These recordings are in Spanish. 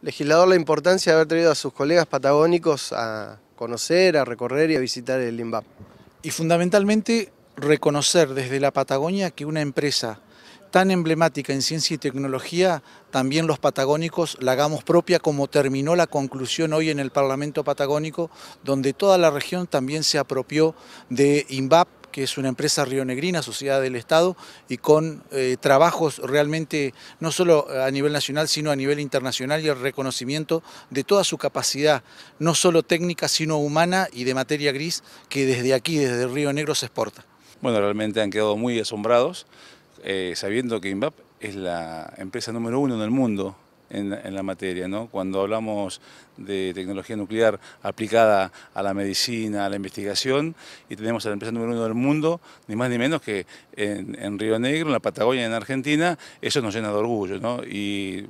Legislador, la importancia de haber traído a sus colegas patagónicos a conocer, a recorrer y a visitar el INVAP. Y fundamentalmente reconocer desde la Patagonia que una empresa tan emblemática en ciencia y tecnología, también los patagónicos la hagamos propia como terminó la conclusión hoy en el Parlamento Patagónico, donde toda la región también se apropió de INVAP que es una empresa rionegrina, sociedad del Estado, y con eh, trabajos realmente no solo a nivel nacional, sino a nivel internacional y el reconocimiento de toda su capacidad, no solo técnica, sino humana y de materia gris, que desde aquí, desde Río Negro, se exporta. Bueno, realmente han quedado muy asombrados, eh, sabiendo que INVAP es la empresa número uno en el mundo en, la materia. ¿no? Cuando hablamos de tecnología nuclear aplicada a la medicina, a la investigación, y tenemos a la empresa número uno del mundo, ni más ni menos que en, Río Negro, en la Patagonia, en Argentina, eso nos llena de orgullo. ¿no? Y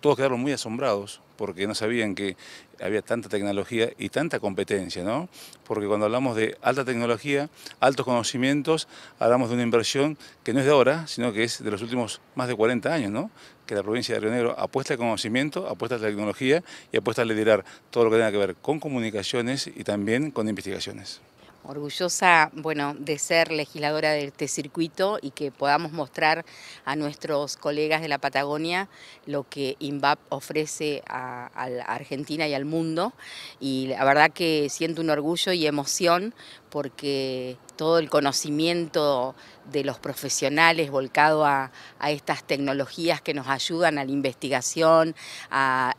todos quedaron muy asombrados porque no sabían que había tanta tecnología y tanta competencia, ¿no? Porque cuando hablamos de alta tecnología, altos conocimientos, hablamos de una inversión que no es de ahora, sino que es de los últimos más de 40 años, ¿no? Que la provincia de Río Negro apuesta el conocimiento, apuesta a la tecnología y apuesta a liderar todo lo que tenga que ver con comunicaciones y también con investigaciones. Orgullosa, bueno, de ser legisladora de este circuito y que podamos mostrar a nuestros colegas de la Patagonia lo que INVAP ofrece a, a Argentina y al mundo. Y la verdad que siento un orgullo y emoción porque todo el conocimiento de los profesionales volcado a, estas tecnologías que nos ayudan a la investigación, a,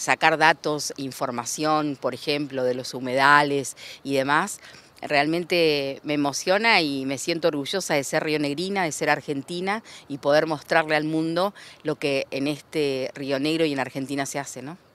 sacar datos, información, por ejemplo, de los humedales y demás, realmente me emociona y me siento orgullosa de ser rionegrina, de ser argentina y poder mostrarle al mundo lo que en este Río Negro y en Argentina se hace, ¿no?